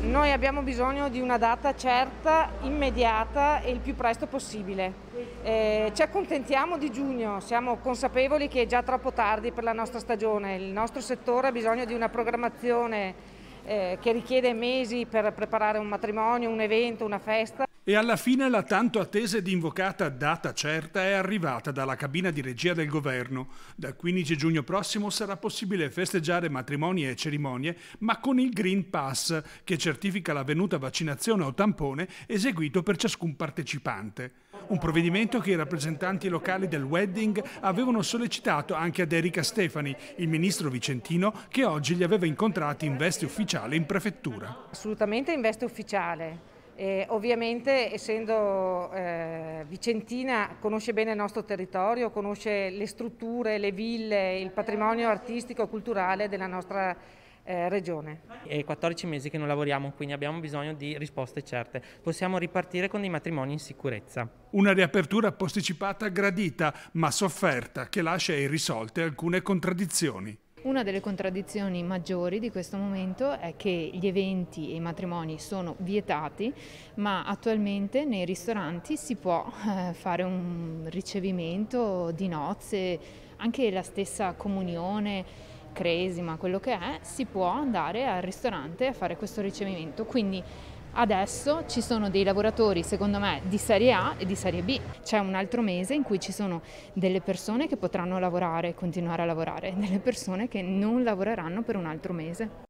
Noi abbiamo bisogno di una data certa, immediata e il più presto possibile. Eh, ci accontentiamo di giugno, siamo consapevoli che è già troppo tardi per la nostra stagione, il nostro settore ha bisogno di una programmazione eh, che richiede mesi per preparare un matrimonio, un evento, una festa. E alla fine la tanto attesa ed invocata data certa è arrivata dalla cabina di regia del governo. Dal 15 giugno prossimo sarà possibile festeggiare matrimoni e cerimonie, ma con il Green Pass, che certifica l'avvenuta vaccinazione o tampone eseguito per ciascun partecipante. Un provvedimento che i rappresentanti locali del wedding avevano sollecitato anche ad Erika Stefani, il ministro vicentino, che oggi li aveva incontrati in veste ufficiale in prefettura. Assolutamente in veste ufficiale eh, ovviamente essendo eh, Vicentina conosce bene il nostro territorio, conosce le strutture, le ville, il patrimonio artistico e culturale della nostra eh, regione. È 14 mesi che non lavoriamo, quindi abbiamo bisogno di risposte certe. Possiamo ripartire con dei matrimoni in sicurezza. Una riapertura posticipata gradita, ma sofferta, che lascia irrisolte alcune contraddizioni. Una delle contraddizioni maggiori di questo momento è che gli eventi e i matrimoni sono vietati, ma attualmente nei ristoranti si può eh, fare un ricevimento di nozze, anche la stessa comunione cresima, quello che è, si può andare al ristorante a fare questo ricevimento. Quindi Adesso ci sono dei lavoratori, secondo me, di serie A e di serie B. C'è un altro mese in cui ci sono delle persone che potranno lavorare e continuare a lavorare, delle persone che non lavoreranno per un altro mese.